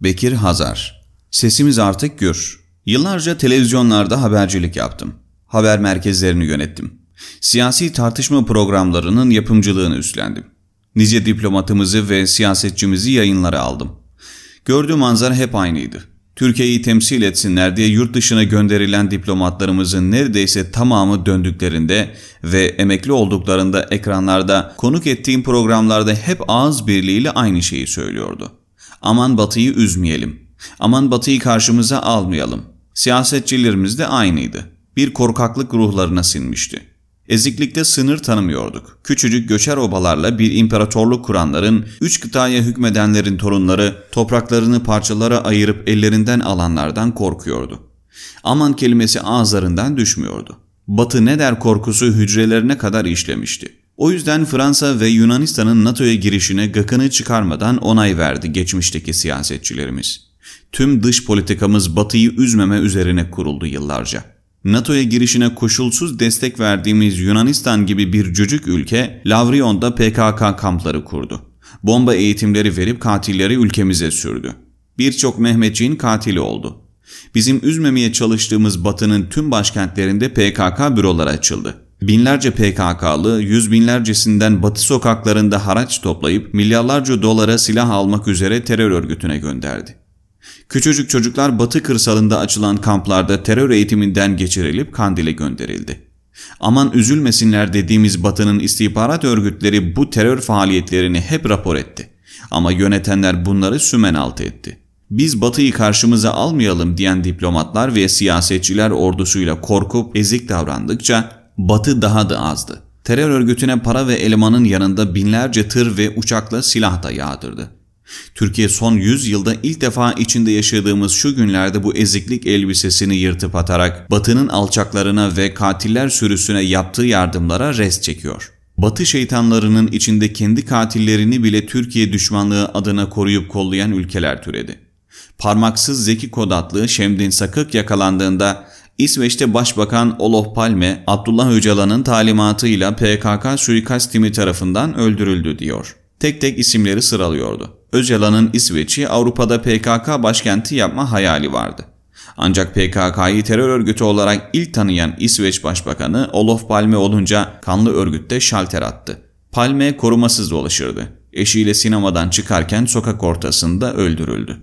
Bekir Hazar Sesimiz artık gür. Yıllarca televizyonlarda habercilik yaptım. Haber merkezlerini yönettim. Siyasi tartışma programlarının yapımcılığını üstlendim. Nice diplomatımızı ve siyasetçimizi yayınlara aldım. Gördüğüm manzara hep aynıydı. Türkiye'yi temsil etsinler diye yurt dışına gönderilen diplomatlarımızın neredeyse tamamı döndüklerinde ve emekli olduklarında ekranlarda konuk ettiğim programlarda hep ağız birliğiyle aynı şeyi söylüyordu. Aman batıyı üzmeyelim. Aman batıyı karşımıza almayalım. Siyasetçilerimiz de aynıydı. Bir korkaklık ruhlarına sinmişti. Eziklikte sınır tanımıyorduk. Küçücük göçer obalarla bir imparatorluk kuranların, üç kıtaya hükmedenlerin torunları, topraklarını parçalara ayırıp ellerinden alanlardan korkuyordu. Aman kelimesi ağızlarından düşmüyordu. Batı ne der korkusu hücrelerine kadar işlemişti. O yüzden Fransa ve Yunanistan'ın NATO'ya girişine gakını çıkarmadan onay verdi geçmişteki siyasetçilerimiz. Tüm dış politikamız Batı'yı üzmeme üzerine kuruldu yıllarca. NATO'ya girişine koşulsuz destek verdiğimiz Yunanistan gibi bir cücük ülke, Lavrion'da PKK kampları kurdu. Bomba eğitimleri verip katilleri ülkemize sürdü. Birçok Mehmetçiğin katili oldu. Bizim üzmemeye çalıştığımız Batı'nın tüm başkentlerinde PKK büroları açıldı. Binlerce PKK'lı, yüz binlercesinden batı sokaklarında haraç toplayıp milyarlarca dolara silah almak üzere terör örgütüne gönderdi. Küçücük çocuklar batı kırsalında açılan kamplarda terör eğitiminden geçirilip Kandil'e gönderildi. Aman üzülmesinler dediğimiz Batı'nın istihbarat örgütleri bu terör faaliyetlerini hep rapor etti. Ama yönetenler bunları sümen altı etti. Biz Batı'yı karşımıza almayalım diyen diplomatlar ve siyasetçiler ordusuyla korkup ezik davrandıkça Batı daha da azdı. Terör örgütüne para ve elemanın yanında binlerce tır ve uçakla silah da yağdırdı. Türkiye son 100 yılda ilk defa içinde yaşadığımız şu günlerde bu eziklik elbisesini yırtıp atarak Batı'nın alçaklarına ve katiller sürüsüne yaptığı yardımlara rest çekiyor. Batı şeytanlarının içinde kendi katillerini bile Türkiye düşmanlığı adına koruyup kollayan ülkeler türedi. Parmaksız Zeki Kodatlı Şemdin Sakık yakalandığında İsveç'te Başbakan Olof Palme, Abdullah Öcalan'ın talimatıyla PKK suikast timi tarafından öldürüldü diyor. Tek tek isimleri sıralıyordu. Öcalan'ın İsveç'i Avrupa'da PKK başkenti yapma hayali vardı. Ancak PKK'yı terör örgütü olarak ilk tanıyan İsveç Başbakanı Olof Palme olunca kanlı örgütte şalter attı. Palme korumasız dolaşırdı. Eşiyle sinemadan çıkarken sokak ortasında öldürüldü.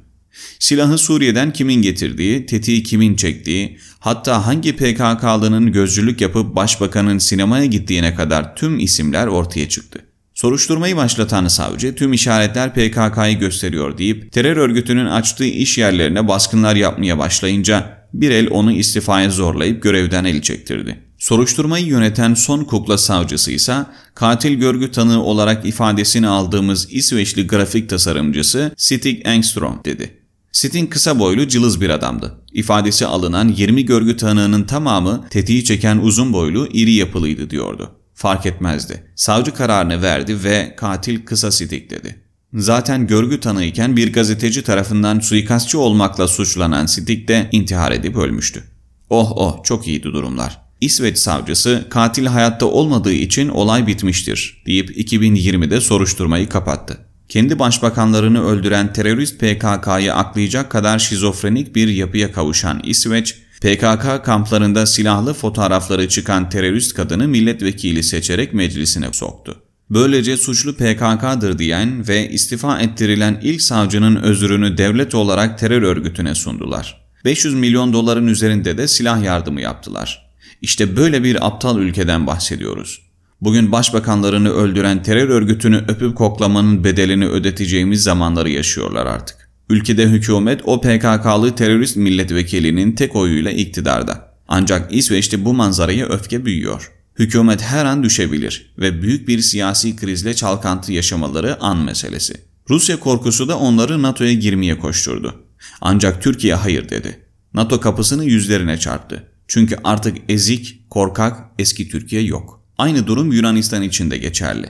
Silahı Suriye'den kimin getirdiği, tetiği kimin çektiği, hatta hangi PKK'lının gözcülük yapıp başbakanın sinemaya gittiğine kadar tüm isimler ortaya çıktı. Soruşturmayı başlatan savcı tüm işaretler PKK'yı gösteriyor deyip terör örgütünün açtığı iş yerlerine baskınlar yapmaya başlayınca bir el onu istifaya zorlayıp görevden el çektirdi. Soruşturmayı yöneten son kukla savcısı ise katil görgü tanığı olarak ifadesini aldığımız İsveçli grafik tasarımcısı Stig Engström dedi. Sit'in kısa boylu cılız bir adamdı. İfadesi alınan 20 görgü tanığının tamamı tetiği çeken uzun boylu iri yapılıydı diyordu. Fark etmezdi. Savcı kararını verdi ve katil kısa Sidik dedi. Zaten görgü tanığıyken bir gazeteci tarafından suikastçı olmakla suçlanan Sidik de intihar edip ölmüştü. Oh oh çok iyiydi durumlar. İsveç savcısı katil hayatta olmadığı için olay bitmiştir deyip 2020'de soruşturmayı kapattı kendi başbakanlarını öldüren terörist PKK'yı aklayacak kadar şizofrenik bir yapıya kavuşan İsveç, PKK kamplarında silahlı fotoğrafları çıkan terörist kadını milletvekili seçerek meclisine soktu. Böylece suçlu PKK'dır diyen ve istifa ettirilen ilk savcının özürünü devlet olarak terör örgütüne sundular. 500 milyon doların üzerinde de silah yardımı yaptılar. İşte böyle bir aptal ülkeden bahsediyoruz. Bugün başbakanlarını öldüren terör örgütünü öpüp koklamanın bedelini ödeteceğimiz zamanları yaşıyorlar artık. Ülkede hükümet o PKK'lı terörist milletvekilinin tek oyuyla iktidarda. Ancak İsveç'te bu manzaraya öfke büyüyor. Hükümet her an düşebilir ve büyük bir siyasi krizle çalkantı yaşamaları an meselesi. Rusya korkusu da onları NATO'ya girmeye koşturdu. Ancak Türkiye hayır dedi. NATO kapısını yüzlerine çarptı. Çünkü artık ezik, korkak, eski Türkiye yok.'' Aynı durum Yunanistan için de geçerli.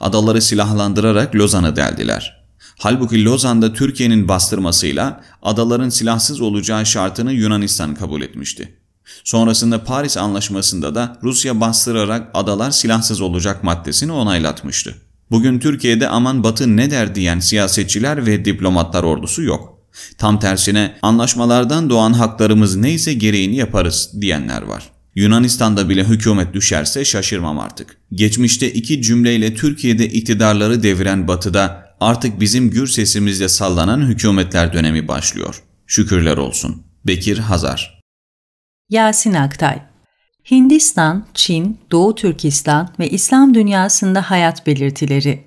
Adaları silahlandırarak Lozan'ı deldiler. Halbuki Lozan'da Türkiye'nin bastırmasıyla adaların silahsız olacağı şartını Yunanistan kabul etmişti. Sonrasında Paris Anlaşması'nda da Rusya bastırarak adalar silahsız olacak maddesini onaylatmıştı. Bugün Türkiye'de aman batı ne der diyen siyasetçiler ve diplomatlar ordusu yok. Tam tersine anlaşmalardan doğan haklarımız neyse gereğini yaparız diyenler var. Yunanistan'da bile hükümet düşerse şaşırmam artık. Geçmişte iki cümleyle Türkiye'de iktidarları deviren batıda artık bizim gür sesimizle sallanan hükümetler dönemi başlıyor. Şükürler olsun. Bekir Hazar Yasin Aktay Hindistan, Çin, Doğu Türkistan ve İslam dünyasında hayat belirtileri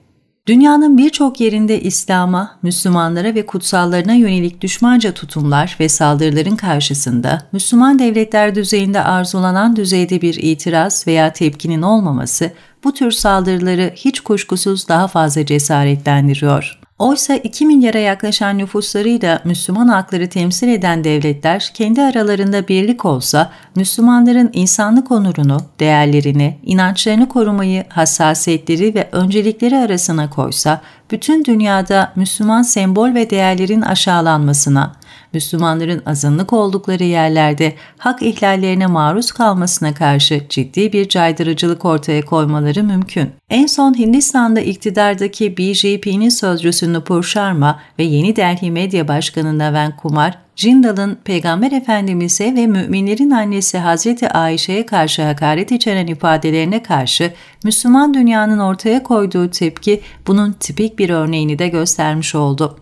Dünyanın birçok yerinde İslam'a, Müslümanlara ve kutsallarına yönelik düşmanca tutumlar ve saldırıların karşısında Müslüman devletler düzeyinde arzulanan düzeyde bir itiraz veya tepkinin olmaması bu tür saldırıları hiç kuşkusuz daha fazla cesaretlendiriyor. Oysa 2 milyara yaklaşan nüfuslarıyla Müslüman hakları temsil eden devletler kendi aralarında birlik olsa Müslümanların insanlık onurunu, değerlerini, inançlarını korumayı hassasiyetleri ve öncelikleri arasına koysa bütün dünyada Müslüman sembol ve değerlerin aşağılanmasına, Müslümanların azınlık oldukları yerlerde hak ihlallerine maruz kalmasına karşı ciddi bir caydırıcılık ortaya koymaları mümkün. En son Hindistan'da iktidardaki BJP'nin sözcüsü Nupur Sharma ve Yeni Delhi Medya Başkanı Naven Kumar, Jindal'ın Peygamber Efendimiz'e ve müminlerin annesi Hazreti Ayşe'ye karşı hakaret içeren ifadelerine karşı Müslüman dünyanın ortaya koyduğu tepki bunun tipik bir örneğini de göstermiş oldu.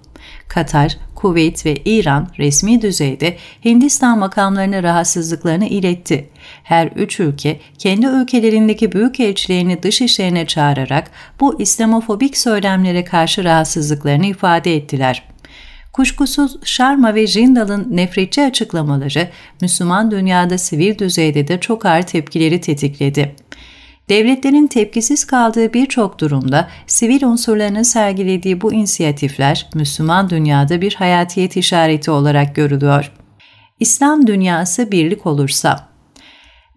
Katar, Kuveyt ve İran resmi düzeyde Hindistan makamlarına rahatsızlıklarını iletti. Her üç ülke kendi ülkelerindeki büyük elçilerini dışişlerine çağırarak bu İslamofobik söylemlere karşı rahatsızlıklarını ifade ettiler. Kuşkusuz Sharma ve Jindal'ın nefretçi açıklamaları Müslüman dünyada sivil düzeyde de çok ağır tepkileri tetikledi. Devletlerin tepkisiz kaldığı birçok durumda sivil unsurların sergilediği bu inisiyatifler Müslüman dünyada bir hayatiyet işareti olarak görülüyor. İslam dünyası birlik olursa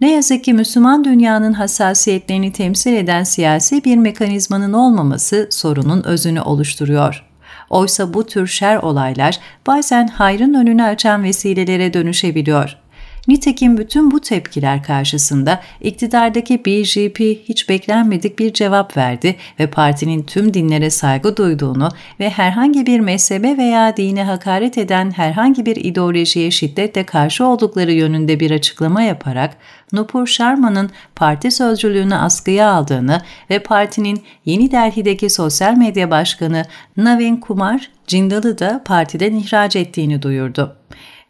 ne yazık ki Müslüman dünyanın hassasiyetlerini temsil eden siyasi bir mekanizmanın olmaması sorunun özünü oluşturuyor. Oysa bu tür şer olaylar bazen hayrın önünü açan vesilelere dönüşebiliyor. Nitekim bütün bu tepkiler karşısında iktidardaki BJP hiç beklenmedik bir cevap verdi ve partinin tüm dinlere saygı duyduğunu ve herhangi bir mezhebe veya dine hakaret eden herhangi bir ideolojiye şiddetle karşı oldukları yönünde bir açıklama yaparak Nupur Sharma'nın parti sözcülüğünü askıya aldığını ve partinin Yeni Delhi'deki sosyal medya başkanı Navin Kumar Cindal'ı da partiden ihraç ettiğini duyurdu.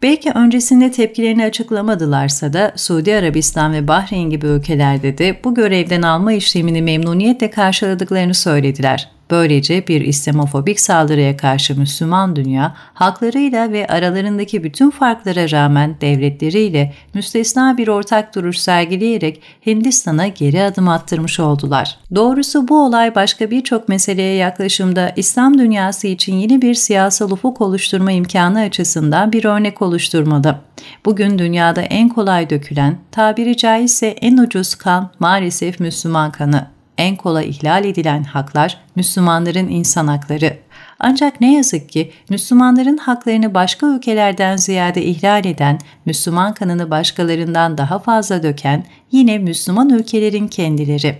Belki öncesinde tepkilerini açıklamadılarsa da Suudi Arabistan ve Bahreyn gibi ülkelerde de bu görevden alma işlemini memnuniyetle karşıladıklarını söylediler. Böylece bir İslamofobik saldırıya karşı Müslüman dünya haklarıyla ve aralarındaki bütün farklara rağmen devletleriyle müstesna bir ortak duruş sergileyerek Hindistan'a geri adım attırmış oldular. Doğrusu bu olay başka birçok meseleye yaklaşımda İslam dünyası için yeni bir siyasal ufuk oluşturma imkanı açısından bir örnek oluşturmadı. Bugün dünyada en kolay dökülen, tabiri caizse en ucuz kan maalesef Müslüman kanı en kolay ihlal edilen haklar Müslümanların insan hakları. Ancak ne yazık ki Müslümanların haklarını başka ülkelerden ziyade ihlal eden, Müslüman kanını başkalarından daha fazla döken yine Müslüman ülkelerin kendileri.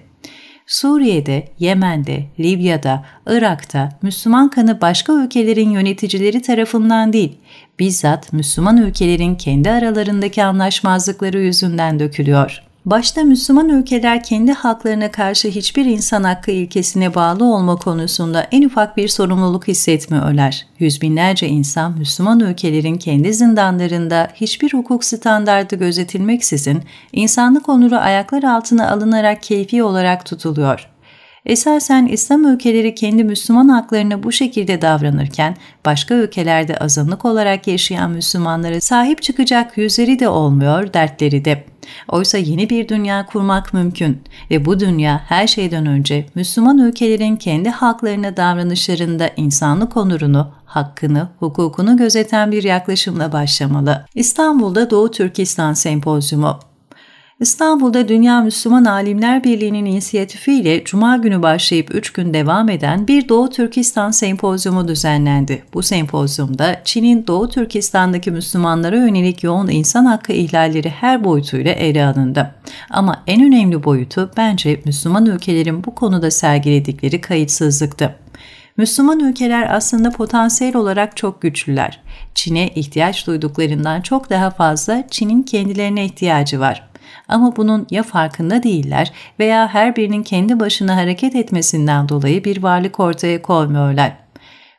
Suriye'de, Yemen'de, Libya'da, Irak'ta Müslüman kanı başka ülkelerin yöneticileri tarafından değil, bizzat Müslüman ülkelerin kendi aralarındaki anlaşmazlıkları yüzünden dökülüyor başta Müslüman ülkeler kendi halklarına karşı hiçbir insan hakkı ilkesine bağlı olma konusunda en ufak bir sorumluluk hissetmiyorlar. Yüzbinlerce insan Müslüman ülkelerin kendi zindanlarında hiçbir hukuk standardı gözetilmeksizin insanlık onuru ayaklar altına alınarak keyfi olarak tutuluyor. Esasen İslam ülkeleri kendi Müslüman haklarına bu şekilde davranırken başka ülkelerde azınlık olarak yaşayan Müslümanlara sahip çıkacak yüzleri de olmuyor, dertleri de. Oysa yeni bir dünya kurmak mümkün ve bu dünya her şeyden önce Müslüman ülkelerin kendi haklarına davranışlarında insanlık onurunu, hakkını, hukukunu gözeten bir yaklaşımla başlamalı. İstanbul'da Doğu Türkistan Sempozyumu İstanbul'da Dünya Müslüman Alimler Birliği'nin inisiyatifiyle Cuma günü başlayıp 3 gün devam eden bir Doğu Türkistan sempozyumu düzenlendi. Bu sempozyumda Çin'in Doğu Türkistan'daki Müslümanlara yönelik yoğun insan hakkı ihlalleri her boyutuyla ele alındı. Ama en önemli boyutu bence Müslüman ülkelerin bu konuda sergiledikleri kayıtsızlıktı. Müslüman ülkeler aslında potansiyel olarak çok güçlüler. Çin'e ihtiyaç duyduklarından çok daha fazla Çin'in kendilerine ihtiyacı var ama bunun ya farkında değiller veya her birinin kendi başına hareket etmesinden dolayı bir varlık ortaya koymuyorlar.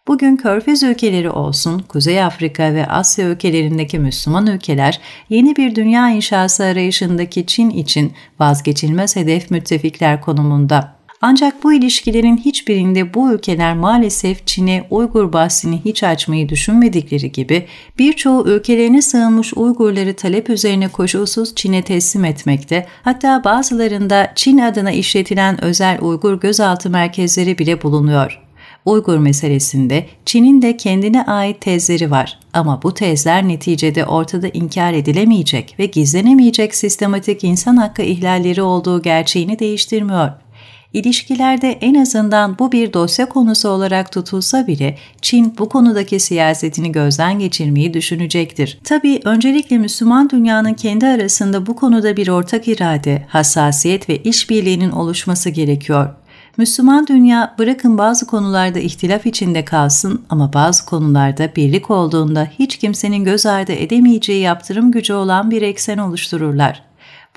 Bugün Körfez ülkeleri olsun, Kuzey Afrika ve Asya ülkelerindeki Müslüman ülkeler, yeni bir dünya inşası arayışındaki Çin için vazgeçilmez hedef müttefikler konumunda. Ancak bu ilişkilerin hiçbirinde bu ülkeler maalesef Çin'e Uygur bahsini hiç açmayı düşünmedikleri gibi birçoğu ülkelerine sığınmış Uygurları talep üzerine koşulsuz Çin'e teslim etmekte, hatta bazılarında Çin adına işletilen özel Uygur gözaltı merkezleri bile bulunuyor. Uygur meselesinde Çin'in de kendine ait tezleri var ama bu tezler neticede ortada inkar edilemeyecek ve gizlenemeyecek sistematik insan hakkı ihlalleri olduğu gerçeğini değiştirmiyor. İlişkilerde en azından bu bir dosya konusu olarak tutulsa bile Çin bu konudaki siyasetini gözden geçirmeyi düşünecektir. Tabi öncelikle Müslüman dünyanın kendi arasında bu konuda bir ortak irade, hassasiyet ve işbirliğinin oluşması gerekiyor. Müslüman dünya bırakın bazı konularda ihtilaf içinde kalsın ama bazı konularda birlik olduğunda hiç kimsenin göz ardı edemeyeceği yaptırım gücü olan bir eksen oluştururlar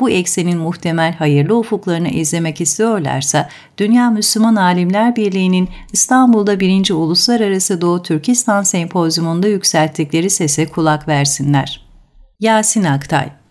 bu eksenin muhtemel hayırlı ufuklarını izlemek istiyorlarsa, Dünya Müslüman Alimler Birliği'nin İstanbul'da 1. Uluslararası Doğu Türkistan Sempozyumunda yükselttikleri sese kulak versinler. Yasin Aktay